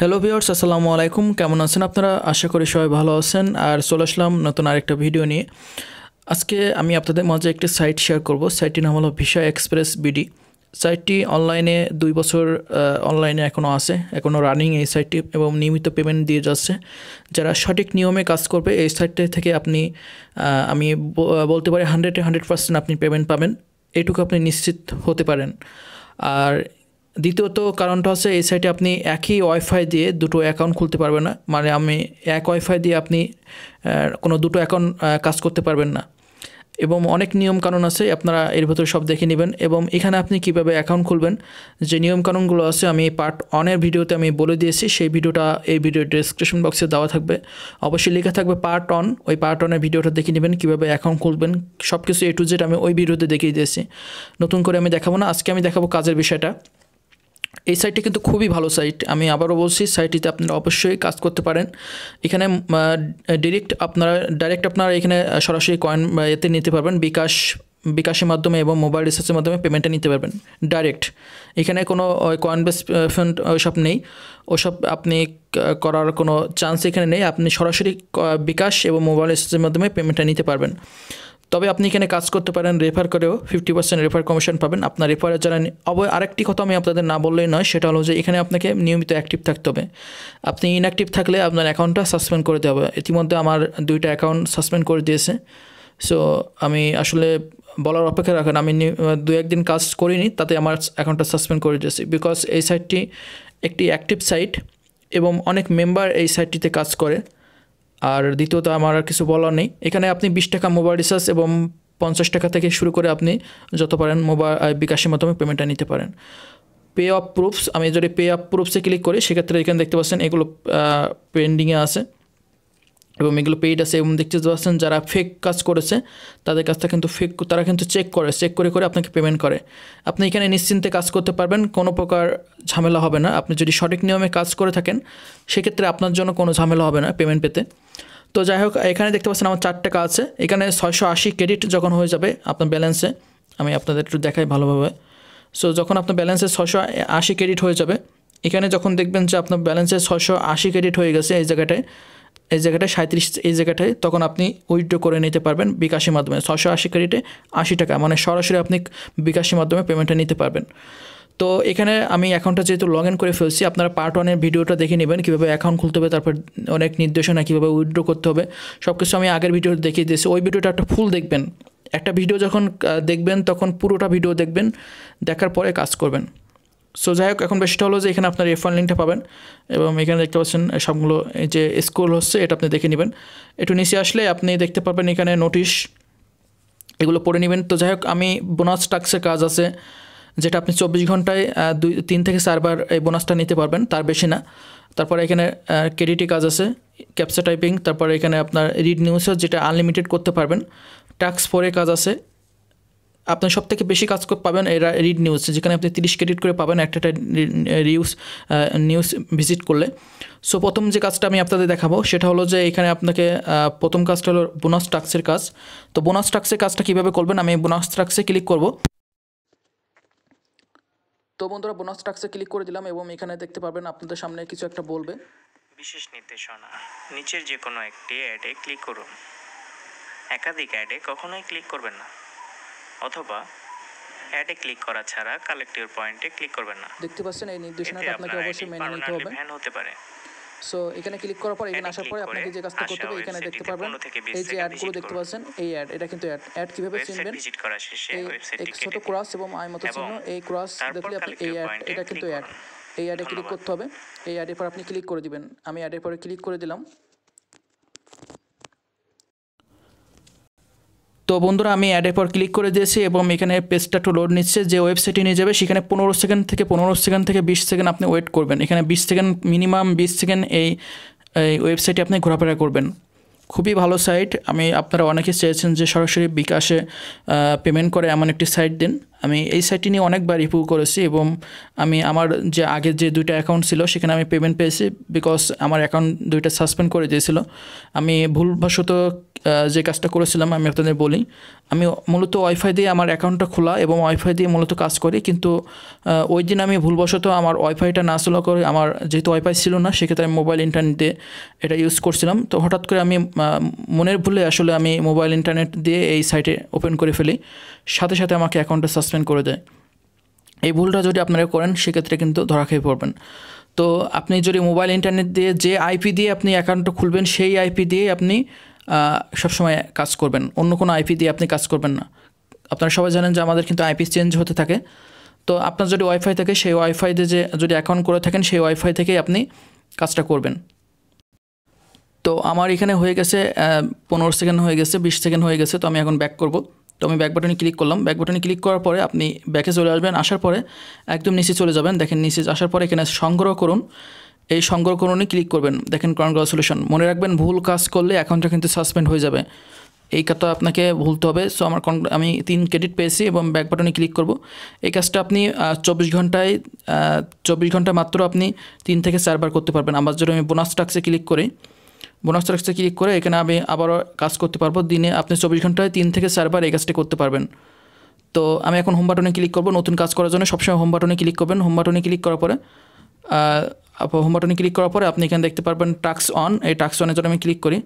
hello viewers আসসালামু আলাইকুম কেমন আছেন আপনারা আশা করি সবাই ভালো আছেন আর চলে আসলাম নতুন আরেকটা ভিডিও নিয়ে আজকে আমি আপনাদের মাঝে একটি সাইট শেয়ার করব সাইটটির নাম হলো ভিসা এক্সপ্রেস বিডি সাইটটি অনলাইনে দুই বছর অনলাইনে এখনও আছে এখনও রানিং এই সাইটটি এবং নিয়মিত পেমেন্ট দিয়ে যাচ্ছে যারা সঠিক নিয়মে কাজ করবে এই সাইটটি থেকে আপনি আমি বলতে পারি হান্ড্রেডে হান্ড্রেড পার্সেন্ট আপনি পেমেন্ট পাবেন এটুকু আপনি নিশ্চিত হতে পারেন আর দ্বিতীয়ত কারণটা হচ্ছে এই সাইটে আপনি একই ওয়াইফাই দিয়ে দুটো অ্যাকাউন্ট খুলতে পারবেন না মানে আমি এক ওয়াইফাই দিয়ে আপনি কোনো দুটো অ্যাকাউন্ট কাজ করতে পারবেন না এবং অনেক নিয়ম কানুন আছে আপনারা এর ভেতরে সব দেখে নেবেন এবং এখানে আপনি কিভাবে অ্যাকাউন্ট খুলবেন যে নিয়ম কানুনগুলো আছে আমি পার্ট অনের ভিডিওতে আমি বলে দিয়েছি সেই ভিডিওটা এই ভিডিও ডিসক্রিপশন বক্সে দেওয়া থাকবে অবশ্যই লেখা থাকবে পার্ট অন ওই পার্ট অনের ভিডিওটা দেখে নেবেন কিভাবে অ্যাকাউন্ট খুলবেন সব কিছু এ টু জেড আমি ওই ভিডিওতে দেখিয়ে দিয়েছি নতুন করে আমি দেখাবো না আজকে আমি দেখাবো কাজের বিষয়টা এই সাইটটি কিন্তু খুবই ভালো সাইট আমি আবারও বলছি সাইটটিতে আপনারা অবশ্যই কাজ করতে পারেন এখানে ডিরেক্ট আপনারা ডাইরেক্ট আপনারা এখানে সরাসরি কয়েন এতে নিতে পারবেন বিকাশ বিকাশের মাধ্যমে এবং মোবাইল রিসার্চের মাধ্যমে পেমেন্টটা নিতে পারবেন ডাইরেক্ট এখানে কোনো কয়েন বেস ফ্রেন্ড ওইসব নেই ওসব আপনি করার কোনো চান্স এখানে নেই আপনি সরাসরি বিকাশ এবং মোবাইল রিচার্জের মাধ্যমে পেমেন্টটা নিতে পারবেন তবে আপনি এখানে কাজ করতে পারেন রেফার করেও ফিফটি পার্সেন্ট রেফার কমিশন পাবেন আপনার রেফারের যারা অব আরেকটি কথা আমি আপনাদের না বললেই নয় সেটা হলো যে এখানে আপনাকে নিয়মিত অ্যাক্টিভ থাকতে হবে আপনি ইনঅ্যাক্টিভ থাকলে আপনার অ্যাকাউন্টটা সাসপেন্ড করে দেওয়া হবে ইতিমধ্যে আমার দুইটা অ্যাকাউন্ট সাসপেন্ড করে দিয়েছে সো আমি আসলে বলার অপেক্ষা রাখেন আমি দু একদিন কাজ করিনি তাতে আমার অ্যাকাউন্টটা সাসপেন্ড করে দিয়েছি বিকজ এই সাইটটি একটি অ্যাক্টিভ সাইট এবং অনেক মেম্বার এই সাইটটিতে কাজ করে আর দ্বিতীয়ত আমার আর কিছু বলার নেই এখানে আপনি বিশ টাকা মোবাইল রিচার্জ এবং পঞ্চাশ টাকা থেকে শুরু করে আপনি যত পারেন মোবাইল বিকাশের মাধ্যমে পেমেন্টটা নিতে পারেন পে অফ প্রুফস আমি যদি পে অফ প্রুফসে ক্লিক করি সেক্ষেত্রে এখানে দেখতে পাচ্ছেন এগুলো পেন্ডিংয়ে আছে এবং এগুলো পেইড আছে এবং দেখতে পাচ্ছেন যারা ফেক কাজ করেছে তাদের কাজটা কিন্তু ফেক তারা কিন্তু চেক করে চেক করে করে আপনাকে পেমেন্ট করে আপনি এখানে নিশ্চিন্তে কাজ করতে পারবেন কোনো প্রকার ঝামেলা হবে না আপনি যদি সঠিক নিয়মে কাজ করে থাকেন সেক্ষেত্রে আপনার জন্য কোনো ঝামেলা হবে না পেমেন্ট পেতে তো যাই হোক এখানে দেখতে পাচ্ছেন আমার চার টাকা আছে এখানে ছয়শো আশি ক্রেডিট যখন হয়ে যাবে আপনার ব্যালেন্সে আমি আপনাদের একটু দেখাই ভালোভাবে সো যখন আপনার ব্যালেন্সে ছশো আশি ক্রেডিট হয়ে যাবে এখানে যখন দেখবেন যে আপনার ব্যালেন্সে ছশো আশি ক্রেডিট হয়ে গেছে এই জায়গাটায় এই জায়গাটায় সাঁত্রিশ এই জায়গাটায় তখন আপনি উইথড্র করে নিতে পারবেন বিকাশের মাধ্যমে ছশো আশি ক্রেডিটে আশি টাকা মানে সরাসরি আপনি বিকাশের মাধ্যমে পেমেন্টটা নিতে পারবেন তো এখানে আমি অ্যাকাউন্টটা যেহেতু লগ ইন করে ফেলছি আপনারা পার্ট ওয়ানের ভিডিওটা দেখে নেবেন কীভাবে অ্যাকাউন্ট খুলতে হবে তারপর অনেক নির্দেশনা কীভাবে উইড্রো করতে হবে সব কিছু আমি আগের ভিডিও দেখিয়ে দিয়েছি ওই ভিডিওটা একটা ফুল দেখবেন একটা ভিডিও যখন দেখবেন তখন পুরোটা ভিডিও দেখবেন দেখার পরে কাজ করবেন সো যাই হোক এখন বেশিটা হলো যে এখানে আপনার রেফার লিঙ্কটা পাবেন এবং এখানে দেখতে পাচ্ছেন সবগুলো যে স্কুল হচ্ছে এটা আপনি দেখে নেবেন একটু নিচে আসলে আপনি দেখতে পাবেন এখানে নোটিশ এগুলো পড়ে নেবেন তো যাই হোক আমি বোনাস টাক্সের কাজ আছে যেটা আপনি চব্বিশ ঘন্টায় দুই তিন থেকে চারবার এই বোনাসটা নিতে পারবেন তার বেশি না তারপরে এখানে কেডিটি কাজ আছে ক্যাপসা টাইপিং তারপরে এখানে আপনার রিড নিউজও যেটা আনলিমিটেড করতে পারবেন টাক্স ফোরে কাজ আছে আপনার সব থেকে বেশি কাজ পাবেন এরা রিড নিউজ যেখানে আপনি তিরিশ ক্রেডিট করে পাবেন একটা রিউজ নিউজ ভিজিট করলে সো প্রথম যে কাজটা আমি আপনাদের দেখাবো সেটা হলো যে এখানে আপনাকে প্রথম কাজটা হলো বোনাস ট্রাক্সের কাজ তো বোনাস ট্রাক্সের কাজটা কীভাবে করবেন আমি বোনাস ট্রাক্সে ক্লিক করবো তো বন্ধুরা বোনাস টাক্সে ক্লিক করে দিলাম এবং এখানে দেখতে পাবেন আপনাদের সামনে কিছু একটা বলবে বিশেষ নির্দেশনা নিচের যে কোনো একটি অ্যাডে ক্লিক করুন একাধিক অ্যাডে কখনোই ক্লিক করবেন না অথবা অ্যাডে ক্লিক করা ছাড়া কালেক্টিভ পয়েন্টে ক্লিক করবেন না দেখতে পাচ্ছেন এই নির্দেশনাটা আপনাকে অবশ্যই মেনে নিতে হবে ব্যান হতে পারে সো এখানে ক্লিক করার পর এখানে আসার পরে আপনাকে যে কাজটা করতে হবে এখানে দেখতে পারবেন এই যে অ্যাডগুলো দেখতে পাচ্ছেন এই অ্যাড এটা কিন্তু অ্যাড অ্যাড কিভাবে চিনবেন এই ছোট ক্রস এবং আই মতো চিহ্ন এই ক্রস দেখলে আপনি এই অ্যাড এটা কিন্তু অ্যাড এই অ্যাডে ক্লিক করতে হবে এই অ্যাডের পর আপনি ক্লিক করে দিবেন আমি অ্যাডের পরে ক্লিক করে দিলাম তো বন্ধুরা আমি অ্যাডের পর ক্লিক করে দিয়েছি এবং এখানে পেজটা একটু লোড নিচ্ছে যে ওয়েবসাইটে নিয়ে যাবে সেখানে পনেরো সেকেন্ড থেকে পনেরো সেকেন্ড থেকে বিশ সেকেন্ড আপনি ওয়েট করবেন এখানে বিশ সেকেন্ড মিনিমাম বিশ সেকেন্ড এই এই ওয়েবসাইটে আপনি ঘোরাফেরা করবেন খুবই ভালো সাইট আমি আপনারা অনেকে চেয়েছেন যে সরাসরি বিকাশে পেমেন্ট করে এমন একটি সাইট দিন আমি এই সাইটটি নিয়ে অনেকবার রিভিউ করেছি এবং আমি আমার যে আগের যে দুইটা অ্যাকাউন্ট ছিল সেখানে আমি পেমেন্ট পেয়েছি বিকজ আমার অ্যাকাউন্ট দুইটা সাসপেন্ড করে দিয়েছিল আমি ভুলবশত যে কাজটা করেছিলাম আমি আপনাদের বলি আমি মূলত ওয়াইফাই দিয়ে আমার অ্যাকাউন্টটা খোলা এবং ওয়াইফাই দিয়ে মূলত কাজ করি কিন্তু ওই দিন আমি ভুলবশত আমার ওয়াইফাইটা না চলা করে আমার যেহেতু ওয়াইফাই ছিল না সেক্ষেত্রে আমি মোবাইল ইন্টারনেট দিয়ে এটা ইউজ করছিলাম তো হঠাৎ করে আমি মনের ভুলে আসলে আমি মোবাইল ইন্টারনেট দিয়ে এই সাইটে ওপেন করে ফেলি সাথে সাথে আমাকে অ্যাকাউন্টটা সাসপেন্ড করে দেয় এই ভুলটা যদি আপনারা করেন সেক্ষেত্রে কিন্তু ধরা খেয়ে পড়বেন তো আপনি যদি মোবাইল ইন্টারনেট দিয়ে যে আইপি দিয়ে আপনি অ্যাকাউন্টটা খুলবেন সেই আইপি দিয়ে আপনি সবসময় কাজ করবেন অন্য কোনো আইপি দিয়ে আপনি কাজ করবেন না আপনারা সবাই জানেন যে আমাদের কিন্তু আইপি চেঞ্জ হতে থাকে তো আপনার যদি ওয়াইফাই থাকে সেই ওয়াইফাই দিয়ে যে যদি অ্যাকাউন্ট করে থাকেন সেই ওয়াইফাই থেকেই আপনি কাজটা করবেন তো আমার এখানে হয়ে গেছে পনেরো সেকেন্ড হয়ে গেছে বিশ সেকেন্ড হয়ে গেছে তো আমি এখন ব্যাক করবো তো আমি ব্যাক বাটনে ক্লিক করলাম ব্যাক বাটনে ক্লিক করার পরে আপনি ব্যাকে চলে আসবেন আসার পরে একদম নিচে চলে যাবেন দেখেন নিচে আসার পরে এখানে সংগ্রহ করুন এই সংগ্রহ ক্লিক করবেন দেখেন কনগ্রাচুলেশন মনে রাখবেন ভুল কাজ করলে অ্যাকাউন্টটা কিন্তু সাসপেন্ড হয়ে যাবে এই কাজটা আপনাকে ভুলতে হবে সো আমার কন আমি তিন ক্রেডিট পেয়েছি এবং ব্যাক বাটনে ক্লিক করব এই কাজটা আপনি চব্বিশ ঘন্টায় চব্বিশ ঘন্টা মাত্র আপনি তিন থেকে চারবার করতে পারবেন আমার জন্য আমি বোনাস টাক্সে ক্লিক করি বোনাস ট্যাক্সে ক্লিক করে এখানে আমি আবারও কাজ করতে পারবো দিনে আপনি চব্বিশ ঘন্টায় তিন থেকে চারবার এই কাজটি করতে পারবেন তো আমি এখন হোম বাটনে ক্লিক করবো নতুন কাজ করার জন্য সবসময় হোম বাটনে ক্লিক করবেন হোম বাটনে ক্লিক করার পরে হোম বাটনে ক্লিক করার পরে আপনি এখানে দেখতে পারবেন টাক্স অন এই টাক্স অনের জন্য আমি ক্লিক করি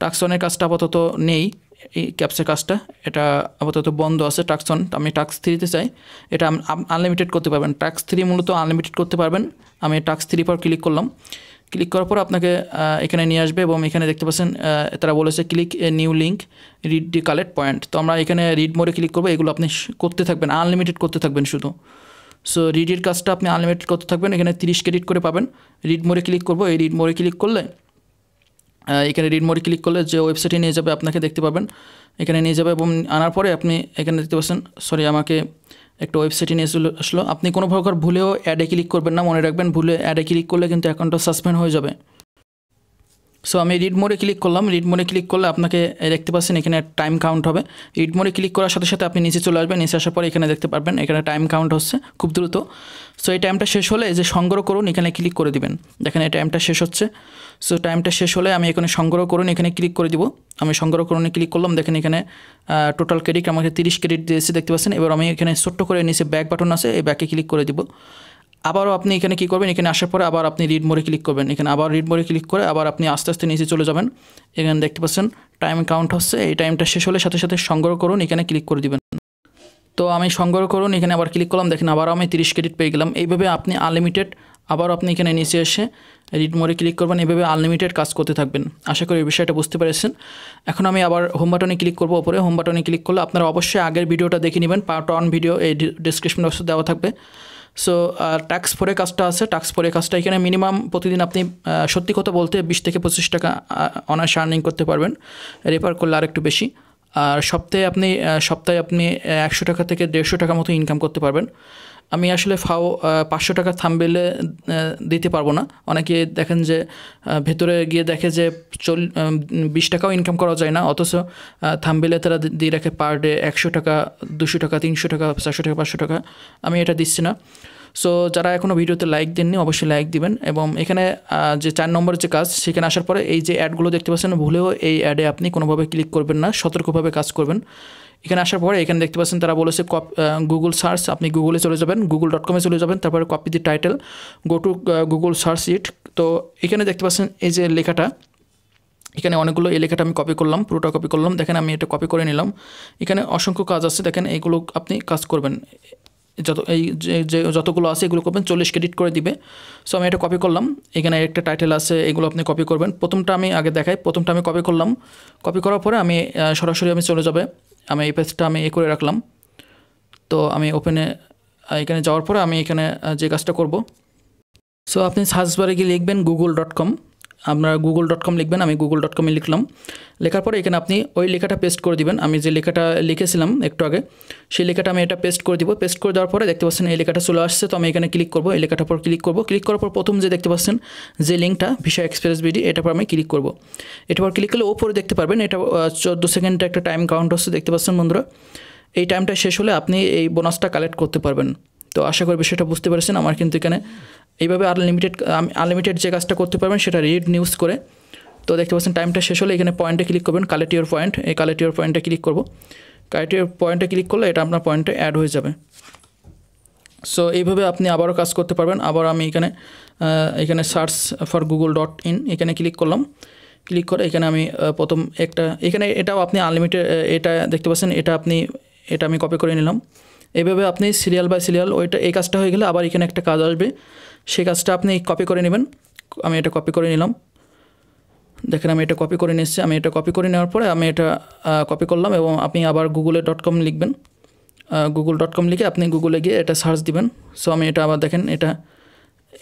টাক্স অনের কাজটা আপাতত নেই এই ক্যাপসের কাজটা এটা আপাতত বন্ধ আছে টাক্স অন আমি টাক্স থ্রিতে চাই এটা আনলিমিটেড করতে পারবেন টাক্স থ্রি মূলত আনলিমিটেড করতে পারবেন আমি টাক্স থ্রি পর ক্লিক করলাম ক্লিক করার পর আপনাকে এখানে নিয়ে আসবে এবং এখানে দেখতে পাচ্ছেন তারা বলেছে click a new link read the collect point তো আমরা এখানে রিড মোডে ক্লিক করবো এগুলো আপনি করতে থাকবেন আনলিমিটেড করতে থাকবেন শুধু সো রিডের কাজটা আপনি আনলিমিটেড করতে থাকবেন এখানে তিরিশ ক্রেডিট করে পাবেন রিড মোড়ে ক্লিক করবো এই রিড মোড়ে ক্লিক করলে এখানে রিড মোড়ে ক্লিক করলে যে ওয়েবসাইটে নিয়ে যাবে আপনাকে দেখতে পাবেন এখানে নিয়ে যাবে এবং আনার পরে আপনি এখানে দেখতে পাচ্ছেন সরি আমাকে একটা ওয়েবসাইটে নিয়ে চলে আসলো আপনি কোনো প্রকার ভুলেও অ্যাডে ক্লিক করবেন না মনে রাখবেন ভুলে অ্যাডে ক্লিক করলে কিন্তু অ্যাকাউন্টটা সাসপেন্ড হয়ে যাবে সো আমি রিড মোড়ে ক্লিক করলাম রিড মোড়ে ক্লিক করলে আপনাকে দেখতে পাচ্ছেন এখানে টাইম কাউন্ট হবে রিড মোড়ে ক্লিক করার সাথে সাথে আপনি নিচে চলে আসবেন নিচে আসার পরে এখানে দেখতে পারবেন এখানে টাইম কাউন্ট হচ্ছে খুব দ্রুত সো এই টাইমটা শেষ হলে যে সংগ্রহ করুন এখানে ক্লিক করে দিবেন দেখেন এই টাইমটা শেষ হচ্ছে সো টাইমটা শেষ হলে আমি এখানে সংগ্রহ করুন এখানে ক্লিক করে দিব আমি সংগ্রহ করুনে ক্লিক করলাম দেখেন এখানে টোটাল ক্রেডিট আমাকে তিরিশ ক্রেডিট দিয়েছে দেখতে পাচ্ছেন এবার আমি এখানে ছোট্ট করে নিচে ব্যাক বাটন আছে এই ব্যাকে ক্লিক করে দেবো আবারও আপনি এখানে কী করবেন এখানে আসার পরে আবার আপনি রিড মোড়ে ক্লিক করবেন এখানে আবার রিড মোড়ে ক্লিক করে আবার আপনি আস্তে আস্তে নিচে চলে যাবেন এখানে দেখতে পাচ্ছেন টাইম কাউন্ট হচ্ছে এই টাইমটা শেষ হলে সাথে সাথে সংগ্রহ করুন এখানে ক্লিক করে দিবেন তো আমি সংগ্রহ করুন এখানে আবার ক্লিক করলাম দেখেন আবার আমি তিরিশ ক্রেডিট পেয়ে গেলাম এইভাবে আপনি আনলিমিটেড আবার আপনি এখানে নিচে এসে রিড মোড়ে ক্লিক করবেন এভাবে আনলিমিটেড কাজ করতে থাকবেন আশা করি এই বিষয়টা বুঝতে পেরেছেন এখন আমি আবার হোম বাটনে ক্লিক করবো ওপরে হোম বাটনে ক্লিক করলে আপনারা অবশ্যই আগের ভিডিওটা দেখে নেবেন পার্ট ওয়ান ভিডিও এই ডিসক্রিপশন বক্সে দেওয়া থাকবে সো ট্যাক্স ফোরে কাজটা আছে ট্যাক্স ফোরে কাজটা এখানে মিনিমাম প্রতিদিন আপনি সত্যি কথা বলতে বিশ থেকে পঁচিশ টাকা অনার্স আর্নিং করতে পারবেন রেফার করলে আর একটু বেশি আর সপ্তাহে আপনি সপ্তাহে আপনি একশো টাকা থেকে দেড়শো টাকা মতো ইনকাম করতে পারবেন আমি আসলে ফাও পাঁচশো টাকা থামবেলে দিতে পারবো না অনেকে দেখেন যে ভেতরে গিয়ে দেখে যে চল বিশ টাকাও ইনকাম করা যায় না অথচ থামবেলে তারা দিয়ে রাখে পার ডে একশো টাকা দুশো টাকা তিনশো টাকা চারশো টাকা পাঁচশো টাকা আমি এটা দিচ্ছি না সো যারা এখনও ভিডিওতে লাইক দেননি অবশ্যই লাইক দিবেন এবং এখানে যে চার নম্বরের যে কাজ সেখানে আসার পরে এই যে অ্যাডগুলো দেখতে পাচ্ছেন ভুলেও এই অ্যাডে আপনি কোনোভাবে ক্লিক করবেন না সতর্কভাবে কাজ করবেন এখানে আসার পরে এখানে দেখতে পাচ্ছেন তারা বলেছে কপ গুগল সার্চ আপনি গুগলে চলে যাবেন গুগল ডট কমে চলে যাবেন তারপরে copy the title go to Google search it তো এখানে দেখতে পাচ্ছেন এই যে লেখাটা এখানে অনেকগুলো এই লেখাটা আমি কপি করলাম পুরোটা কপি করলাম দেখেন আমি এটা কপি করে নিলাম এখানে অসংখ্য কাজ আছে দেখেন এইগুলো আপনি কাজ করবেন যত এই যে যতগুলো আছে এগুলো করবেন চল্লিশ ক্রেডিট করে দিবে সো আমি এটা কপি করলাম এখানে একটা টাইটেল আছে এগুলো আপনি কপি করবেন প্রথমটা আমি আগে দেখাই প্রথমটা আমি কপি করলাম কপি করার পরে আমি সরাসরি আমি চলে যাবে আমি এই পেজটা আমি এ করে রাখলাম তো আমি ওপেনে এখানে যাওয়ার পরে আমি এখানে যে কাজটা করব সো আপনি সার্চ বারে গিয়ে লিখবেন গুগল ডট কম আপনারা গুগল ডট কম লিখবেন আমি গুগল ডট কমে লিখলাম লেখার পরে এখানে আপনি ওই লেখাটা পেস্ট করে দিবেন আমি যে লেখাটা লিখেছিলাম একটু আগে সেই লেখাটা আমি এটা পেস্ট করে দিব পেস্ট করে দেওয়ার পরে দেখতে পাচ্ছেন এই লেখাটা চলে আসছে তো আমি এখানে ক্লিক করবো এই লেখাটার পর ক্লিক করবো ক্লিক করার পর প্রথম যে দেখতে পাচ্ছেন যে লিঙ্কটা ভিসা এক্সপ্রেস বিডি এটার পর আমি ক্লিক করবো এটার পর ক্লিক করলে ওপরে দেখতে পারবেন এটা চোদ্দো সেকেন্ডটা একটা টাইম কাউন্ট হচ্ছে দেখতে পাচ্ছেন বন্ধুরা এই টাইমটা শেষ হলে আপনি এই বোনাসটা কালেক্ট করতে পারবেন তো আশা করি বিষয়টা বুঝতে পারছেন আমার কিন্তু এখানে এইভাবে আনলিমিটেড আনলিমিটেড যে কাজটা করতে পারবেন সেটা রিড নিউজ করে তো দেখতে পাচ্ছেন টাইমটা শেষ হলে এখানে পয়েন্টে ক্লিক করবেন কালেক্ট ইউর পয়েন্ট এই কালেক্ট ইউর পয়েন্টে ক্লিক করবো কালেক্ট ইউর পয়েন্টে ক্লিক করলে এটা আপনার পয়েন্টে অ্যাড হয়ে যাবে সো এইভাবে আপনি আবারও কাজ করতে পারবেন আবার আমি এখানে এখানে search for Google dot in এখানে ক্লিক করলাম ক্লিক করে এখানে আমি প্রথম একটা এখানে এটাও আপনি আনলিমিটেড এটা দেখতে পাচ্ছেন এটা আপনি এটা আমি কপি করে নিলাম এভাবে আপনি সিরিয়াল বাই সিরিয়াল ওইটা এই কাজটা হয়ে গেলে আবার এখানে একটা কাজ আসবে সেই কাজটা আপনি কপি করে নেবেন আমি এটা কপি করে নিলাম দেখেন আমি এটা কপি করে নিচ্ছি আমি এটা কপি করে নেওয়ার পরে আমি এটা কপি করলাম এবং আপনি আবার গুগলে ডট কম লিখবেন গুগল ডট কম লিখে আপনি গুগলে গিয়ে এটা সার্চ দিবেন সো আমি এটা আবার দেখেন এটা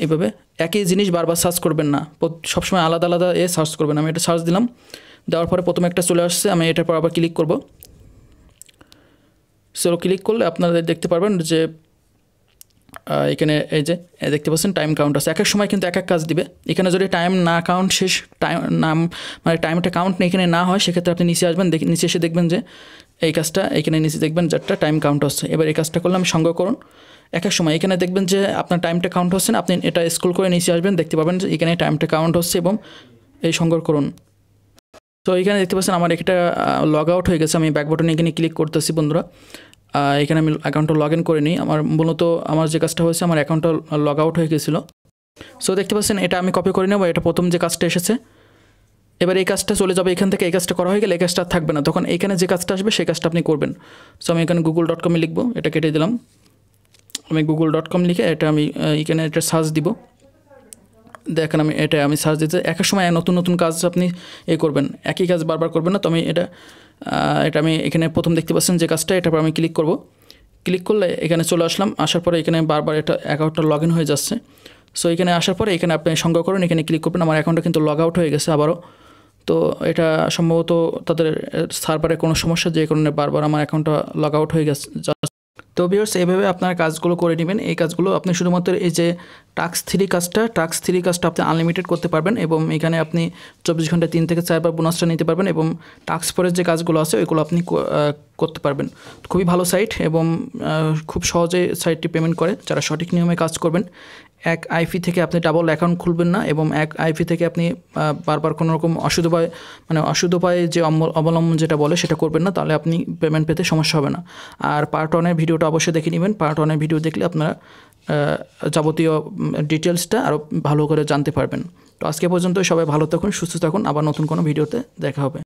এভাবে একই জিনিস বারবার সার্চ করবেন না সবসময় আলাদা আলাদা এ সার্চ করবেন আমি এটা সার্চ দিলাম দেওয়ার পরে প্রথমে একটা চলে আসছে আমি এটার পর আবার ক্লিক করব সো ক্লিক করলে আপনারা দেখতে পারবেন যে এখানে এই যে দেখতে পাচ্ছেন টাইম কাউন্ট আছে এক এক সময় কিন্তু এক এক কাজ দিবে এখানে যদি টাইম না কাউন্ট শেষ টাইম নাম মানে টাইমটা কাউন্ট এখানে না হয় সেক্ষেত্রে আপনি নিচে আসবেন নিচে এসে দেখবেন যে এই কাজটা এখানে নিচে দেখবেন যারটা টাইম কাউন্ট হচ্ছে এবার এই কাজটা করলে আমি সংগ্রহ করুন এক এক সময় এখানে দেখবেন যে আপনার টাইমটা কাউন্ট হচ্ছে না আপনি এটা স্কুল করে নিচে আসবেন দেখতে পাবেন যে এখানে টাইমটা কাউন্ট হচ্ছে এবং এই সংগ্রহ করুন তো এখানে দেখতে পাচ্ছেন আমার একটা লগ আউট হয়ে গেছে আমি ব্যাক বটনে এখানে ক্লিক করতেছি বন্ধুরা এখানে আমি অ্যাকাউন্টটা লগ ইন করে নিই আমার মূলত আমার যে কাজটা হয়েছে আমার অ্যাকাউন্টটা লগ আউট হয়ে গেছিলো সো দেখতে পাচ্ছেন এটা আমি কপি করে নেবো এটা প্রথম যে কাজটা এসেছে এবার এই কাজটা চলে যাবে এখান থেকে এই কাজটা করা হয়ে গেলে এই কাজটা থাকবে না তখন এখানে যে কাজটা আসবে সেই কাজটা আপনি করবেন সো আমি এখানে গুগল ডট কমে লিখবো এটা কেটে দিলাম আমি গুগল ডট কম লিখে এটা আমি এখানে এটা সার্চ দিব দেখেন আমি এটা আমি সার্চ দিতে এক এক সময় নতুন নতুন কাজ আপনি এ করবেন একই কাজ বারবার করবেন না তো আমি এটা এটা আমি এখানে প্রথম দেখতে পাচ্ছেন যে কাজটা এটার পর আমি ক্লিক করব ক্লিক করলে এখানে চলে আসলাম আসার পরে এখানে বারবার এটা অ্যাকাউন্টটা লগ ইন হয়ে যাচ্ছে সো এখানে আসার পরে এখানে আপনি সংগ্রহ করেন এখানে ক্লিক করবেন আমার অ্যাকাউন্টটা কিন্তু লগ আউট হয়ে গেছে আবারও তো এটা সম্ভবত তাদের সার্ভারে কোনো সমস্যা যে কারণে বারবার আমার অ্যাকাউন্টটা লগ আউট হয়ে গেছে তো বিয়ার্স এইভাবে আপনার কাজগুলো করে নেবেন এই কাজগুলো আপনি শুধুমাত্র এই যে টাক্স থ্রি কাজটা টাক্স থ্রি কাজটা আপনি আনলিমিটেড করতে পারবেন এবং এখানে আপনি চব্বিশ ঘন্টা তিন থেকে চারবার বোনাসটা নিতে পারবেন এবং টাক্স ফোরের যে কাজগুলো আছে ওইগুলো আপনি করতে পারবেন খুবই ভালো সাইট এবং খুব সহজে সাইটটি পেমেন্ট করে যারা সঠিক নিয়মে কাজ করবেন এক আইফি থেকে আপনি ডাবল অ্যাকাউন্ট খুলবেন না এবং এক আইফি থেকে আপনি বারবার কোনো রকম উপায় মানে অসুধ উপায়ে যে অবলম্বন যেটা বলে সেটা করবেন না তাহলে আপনি পেমেন্ট পেতে সমস্যা হবে না আর পার্ট ওয়ানের ভিডিওটা ভিডিওটা অবশ্যই দেখে নেবেন পার্ট ওয়ানের ভিডিও দেখলে আপনারা যাবতীয় ডিটেলসটা আরও ভালো করে জানতে পারবেন তো আজকে পর্যন্ত সবাই ভালো থাকুন সুস্থ থাকুন আবার নতুন কোনো ভিডিওতে দেখা হবে